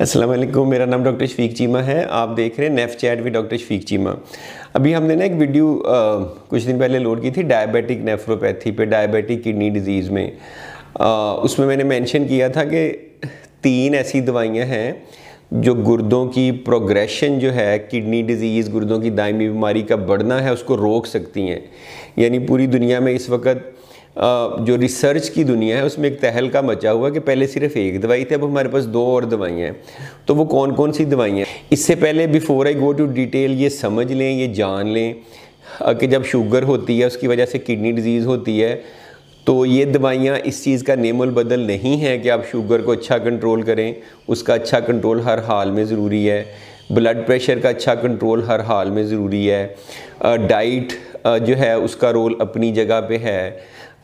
अस्सलाम वालेकुम मेरा नाम डॉक्टर शफीक चीमा है आप देख रहे हैं neph chat with doctor Shafiq Cheema अभी हमने ना एक वीडियो कुछ दिन पहले लोड की थी डायबिटिक नेफ्रोपैथी पे डायबिटिक किडनी डिजीज़ में आ, उसमें मैंने मेंशन किया था कि तीन ऐसी दवाइयां हैं जो गुर्दों की प्रोग्रेशन जो है किडनी डिजीज़ गुर्दों की दायमी बीमारी का बढ़ना है उसको रोक सकती हैं यानी पूरी दुनिया में इस वक्त जो रिसर्च की दुनिया है उसमें एक तहलका मचा हुआ कि पहले सिर्फ एक दवाई थी अब हमारे पास दो और दवाइयाँ हैं तो वो कौन कौन सी दवाइयाँ इससे पहले before I go to detail ये समझ लें ये जान लें कि जब शुगर होती है उसकी वजह से किडनी डिजीज़ होती है तो ये दवाइयाँ इस चीज़ का नेमल बदल नहीं है कि आप शुगर को अच्छा कंट्रोल करें उसका अच्छा कंट्रोल हर हाल में ज़रूरी है ब्लड प्रेशर का अच्छा कंट्रोल हर हाल में ज़रूरी है डाइट जो है उसका रोल अपनी जगह पे है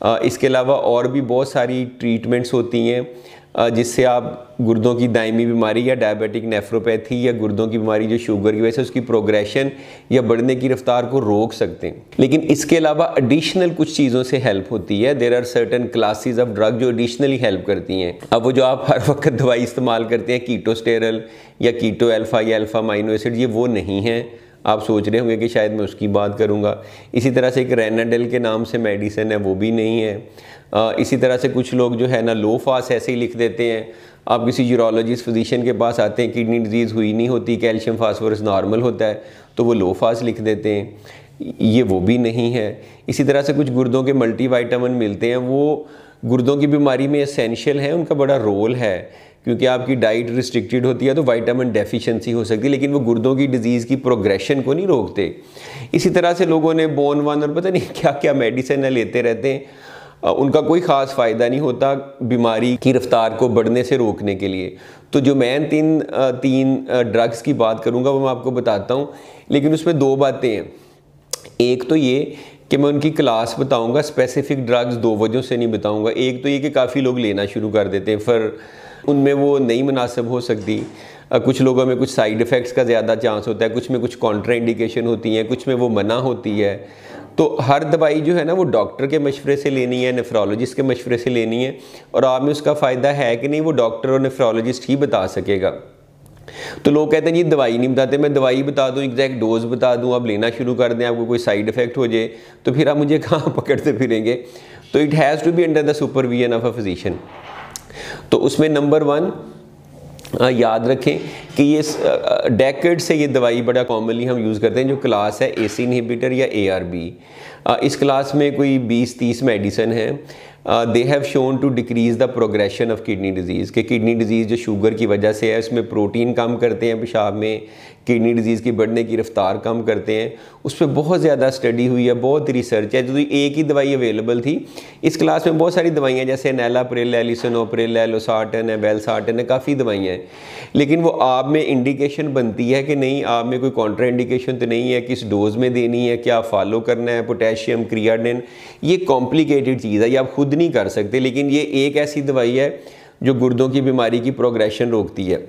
इसके अलावा और भी बहुत सारी ट्रीटमेंट्स होती हैं जिससे आप गुर्दों की दायमी बीमारी या डायबिटिक नेफ्रोपैथी या गुर्दों की बीमारी जो शुगर की वजह से उसकी प्रोग्रेशन या बढ़ने की रफ्तार को रोक सकते हैं लेकिन इसके अलावा एडिशनल कुछ चीज़ों से हेल्प होती है there are certain classes of drug जो एडिशनली हेल्प करती हैं अब वो जो आप हर वक्त दवाई इस्तेमाल करते हैं कीटोस्टेरल या कीटो एल्फ़ा या एल्फ़ा माइनो एसिड ये वो नहीं है आप सोच रहे होंगे कि शायद मैं उसकी बात करूँगा इसी तरह से एक रेनाडेल के नाम से मेडिसिन है वो भी नहीं है इसी तरह से कुछ लोग जो है ना लो फास ऐसे ही लिख देते हैं आप किसी यूरोलॉजिस्ट फिजिशियन के पास आते हैं किडनी डिजीज़ हुई नहीं होती कैल्शियम फास्फोरस नॉर्मल होता है तो वो लो फास लिख देते हैं ये वो भी नहीं है इसी तरह से कुछ गुर्दों के मल्टी मिलते हैं वो गुर्दों की बीमारी में असेंशियल है उनका बड़ा रोल है क्योंकि आपकी डाइट रिस्ट्रिक्टेड होती है तो वाइटामिन डेफिशिएंसी हो सकती है लेकिन वो गुर्दों की डिजीज़ की प्रोग्रेशन को नहीं रोकते इसी तरह से लोगों ने बोन वन और पता नहीं क्या क्या मेडिसिन लेते रहते हैं उनका कोई ख़ास फ़ायदा नहीं होता बीमारी की रफ्तार को बढ़ने से रोकने के लिए तो जो मैं तीन तीन ड्रग्स की बात करूँगा वो मैं आपको बताता हूँ लेकिन उसमें दो बातें हैं एक तो ये कि मैं उनकी क्लास बताऊँगा स्पेसिफिक ड्रग्स दो वजहों से नहीं बताऊँगा एक तो ये कि काफ़ी लोग लेना शुरू कर देते हैं फिर उनमें वो नहीं मुनासिब हो सकती कुछ लोगों में कुछ साइड इफ़ेक्ट्स का ज़्यादा चांस होता है कुछ में कुछ कॉन्ट्रा इंडिकेशन होती हैं कुछ में वो मना होती है तो हर दवाई जो है ना वो डॉक्टर के मशवरे से लेनी है नेफ्रोलॉजिस्ट के मशवरे से लेनी है और आप में उसका फ़ायदा है कि नहीं वो डॉक्टर और नेफ्रोलॉजिस्ट ही बता सकेगा तो लोग कहते हैं जी दवाई नहीं बताते मैं दवाई बता दूं एग्जैक्ट डोज बता दूं आप लेना शुरू कर दें आपको कोई साइड इफ़ेक्ट हो जाए तो फिर आप मुझे कहाँ पकड़ते फिरेंगे तो it has to be under the supervision of a physician तो उसमें नंबर वन याद रखें कि ये डेकेड से ये दवाई बड़ा कॉमनली हम यूज़ करते हैं जो क्लास है एसी इनहिबिटर या एआरबी इस क्लास में कोई 20-30 मेडिसन है they have shown to decrease the progression of kidney disease कि किडनी डिजीज़ जो शुगर की वजह से है उसमें प्रोटीन कम करते हैं पेशाब में किडनी डिजीज़ की बढ़ने की रफ्तार कम करते हैं उस पर बहुत ज़्यादा स्टडी हुई है बहुत रिसर्च है जो एक ही दवाई अवेलेबल थी इस क्लास में बहुत सारी दवाइयाँ जैसे नैला है लिसनोप्रिल है लोसाटन है वेलसाटन है काफ़ी दवाइयाँ हैं लेकिन वो आप में इंडिकेशन बनती है कि नहीं आप में कोई कॉन्ट्रा इंडिकेशन तो नहीं है किस डोज़ में देनी है क्या फॉलो करना है पोटेशियम क्रियाडिन ये कॉम्प्लिकेटेड चीज़ है ये आप खुद नहीं कर सकते लेकिन ये एक ऐसी दवाई है जो गुर्दों की बीमारी की प्रोग्रेशन रोकती है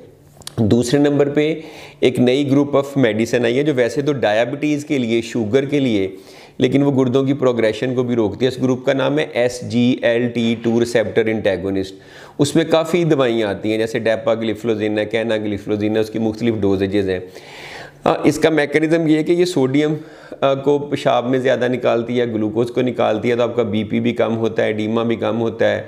दूसरे नंबर पे एक नई ग्रुप ऑफ मेडिसिन आई है जो वैसे तो डायबिटीज़ के लिए शुगर के लिए लेकिन वो गुर्दों की प्रोग्रेशन को भी रोकती है इस ग्रुप का नाम है S G L T two receptor antagonist उसमें काफ़ी दवाइयाँ आती हैं जैसे डेपा ग्लिफ्लोजिन है कैना ग्लिफ्लोजिन है उसकी मुख्तलिफ डोजेजेज़ हैं हाँ, इसका मैकेनिज़्म ये है कि ये सोडियम को पेशाब में ज़्यादा निकालती है ग्लूकोज को निकालती है तो आपका बीपी भी कम होता है डीमा भी कम होता है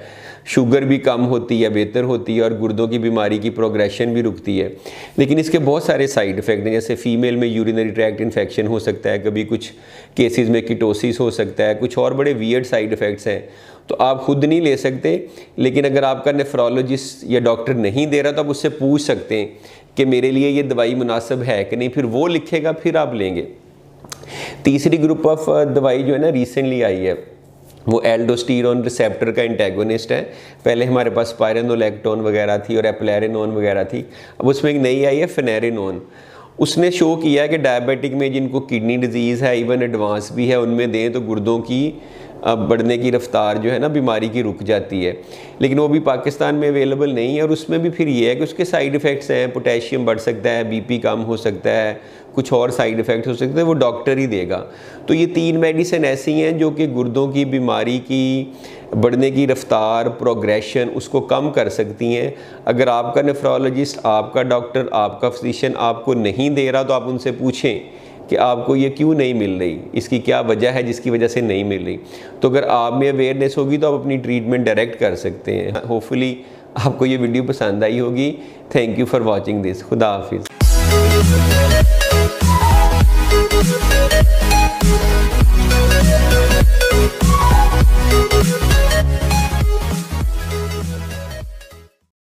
शुगर भी कम होती है बेहतर होती है और गुर्दों की बीमारी की प्रोग्रेशन भी रुकती है लेकिन इसके बहुत सारे साइड इफ़ेक्ट हैं जैसे फ़ीमेल में यूरिनरी ट्रैक्ट इन्फेक्शन हो सकता है कभी कुछ केसेस में किटोसिस हो सकता है कुछ और बड़े वियर्ड साइड इफ़ेक्ट्स हैं तो आप खुद नहीं ले सकते लेकिन अगर आपका नेफ्रोलॉजिस्ट या डॉक्टर नहीं दे रहा तो आप उससे पूछ सकते हैं कि मेरे लिए ये दवाई मुनासिब है कि नहीं फिर वो लिखेगा फिर आप लेंगे तीसरी ग्रुप ऑफ uh, दवाई जो है ना रिसेंटली आई है वो एल्डोस्टीरोन रिसेप्टर का इंटेगोनिस्ट है पहले हमारे पास पायरेनोलैक्टोन वगैरह थी और एप्लेरिनोन वगैरह थी अब उसमें एक नई आई है फेनेरिनोन उसने शो किया कि डायबिटिक में जिनको किडनी डिजीज़ है इवन एडवांस भी है उनमें दें तो गुर्दों की बढ़ने की रफ्तार जो है ना बीमारी की रुक जाती है लेकिन वो भी पाकिस्तान में अवेलेबल नहीं है और उसमें भी फिर ये है कि उसके साइड इफ़ेक्ट्स हैं पोटेशियम बढ़ सकता है बीपी कम हो सकता है कुछ और साइड इफ़ेक्ट हो सकते हैं वो डॉक्टर ही देगा तो ये तीन मेडिसिन ऐसी हैं जो कि गुर्दों की बीमारी की बढ़ने की रफ्तार प्रोग्रेशन उसको कम कर सकती हैं अगर आपका नेफ्रोलॉजिस्ट आपका डॉक्टर आपका फिजिशन आपको नहीं दे रहा तो आप उनसे पूछें कि आपको ये क्यों नहीं मिल रही इसकी क्या वजह है जिसकी वजह से नहीं मिल रही तो अगर आप में अवेयरनेस होगी तो आप अपनी ट्रीटमेंट डायरेक्ट कर सकते हैं होपफुली आपको ये वीडियो पसंद आई होगी thank you for watching this खुदा हाफिज़